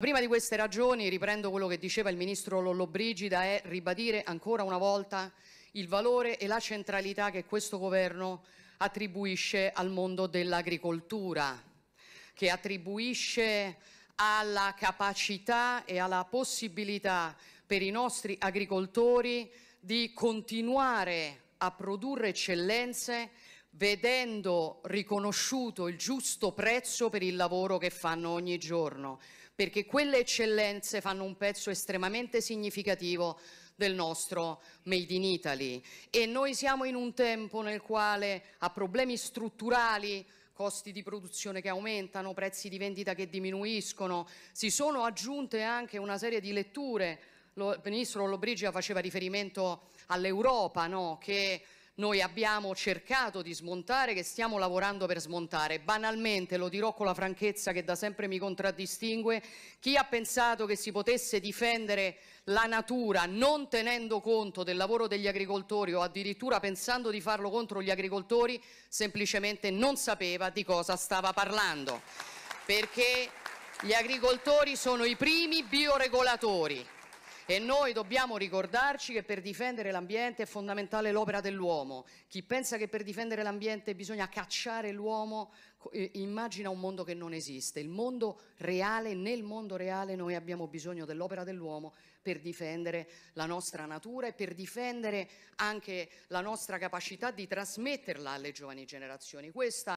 Prima di queste ragioni riprendo quello che diceva il ministro Lollobrigida è ribadire ancora una volta il valore e la centralità che questo governo attribuisce al mondo dell'agricoltura, che attribuisce alla capacità e alla possibilità per i nostri agricoltori di continuare a produrre eccellenze vedendo riconosciuto il giusto prezzo per il lavoro che fanno ogni giorno, perché quelle eccellenze fanno un pezzo estremamente significativo del nostro Made in Italy e noi siamo in un tempo nel quale a problemi strutturali costi di produzione che aumentano, prezzi di vendita che diminuiscono, si sono aggiunte anche una serie di letture, il ministro Lollobrigida faceva riferimento all'Europa no? che noi abbiamo cercato di smontare, che stiamo lavorando per smontare. Banalmente, lo dirò con la franchezza che da sempre mi contraddistingue, chi ha pensato che si potesse difendere la natura non tenendo conto del lavoro degli agricoltori o addirittura pensando di farlo contro gli agricoltori, semplicemente non sapeva di cosa stava parlando. Perché gli agricoltori sono i primi bioregolatori e noi dobbiamo ricordarci che per difendere l'ambiente è fondamentale l'opera dell'uomo. Chi pensa che per difendere l'ambiente bisogna cacciare l'uomo eh, immagina un mondo che non esiste. Il mondo reale, nel mondo reale noi abbiamo bisogno dell'opera dell'uomo per difendere la nostra natura e per difendere anche la nostra capacità di trasmetterla alle giovani generazioni. Questa